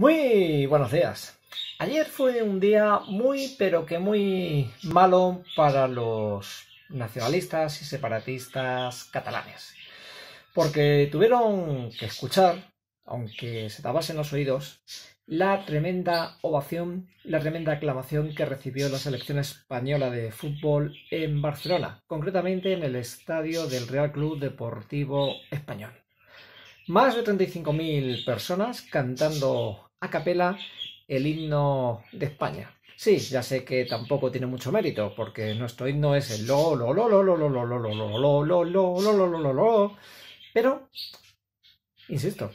Muy buenos días. Ayer fue un día muy, pero que muy malo para los nacionalistas y separatistas catalanes. Porque tuvieron que escuchar, aunque se tapasen los oídos, la tremenda ovación, la tremenda aclamación que recibió la selección española de fútbol en Barcelona, concretamente en el estadio del Real Club Deportivo Español. Más de 35.000 personas cantando a capela el himno de España. Sí, ya sé que tampoco tiene mucho mérito, porque nuestro himno es el lo, lo, lo, lo, lo, lo, lo, lo, lo, lo, lo, lo, lo, lo, lo, lo, Pero, insisto,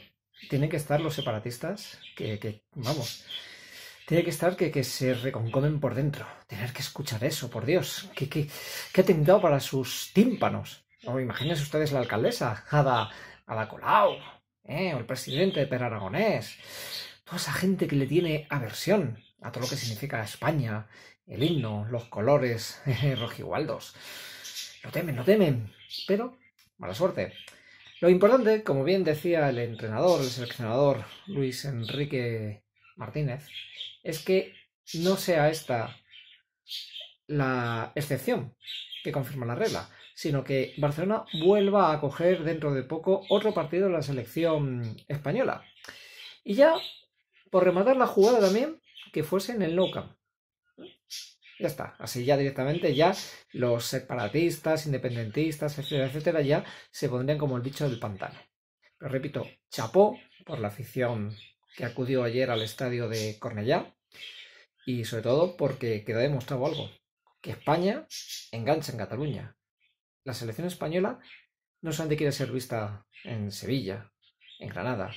tienen que estar los separatistas que, vamos, tiene que estar que, que se reconcomen por dentro. Tener que escuchar eso, por Dios. ¿Qué, qué, qué atentado para sus tímpanos? O imagínense ustedes la alcaldesa, jada Colau, ¿eh? o el presidente de Per Aragonés toda esa gente que le tiene aversión a todo lo que significa España, el himno, los colores, eh, rojigualdos. Lo temen, lo temen, pero mala suerte. Lo importante, como bien decía el entrenador, el seleccionador Luis Enrique Martínez, es que no sea esta la excepción que confirma la regla, sino que Barcelona vuelva a acoger dentro de poco otro partido de la selección española. Y ya por rematar la jugada también que fuese en el no camp. Ya está, así ya directamente ya los separatistas, independentistas, etcétera, etcétera, ya se pondrían como el bicho del pantano. Pero repito, chapó por la afición que acudió ayer al estadio de Cornellá y sobre todo porque quedó demostrado algo, que España engancha en Cataluña. La selección española no solamente quiere ser vista en Sevilla, en Granada,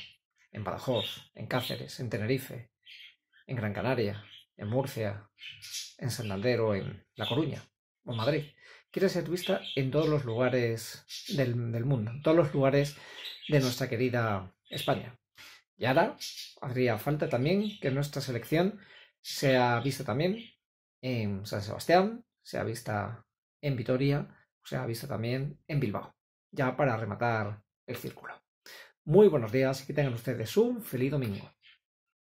en Badajoz, en Cáceres, en Tenerife, en Gran Canaria, en Murcia, en Santander o en La Coruña o Madrid. Quiere ser vista en todos los lugares del, del mundo, en todos los lugares de nuestra querida España. Y ahora haría falta también que nuestra selección sea vista también en San Sebastián, sea vista en Vitoria, sea vista también en Bilbao, ya para rematar el círculo. Muy buenos días y que tengan ustedes un feliz domingo.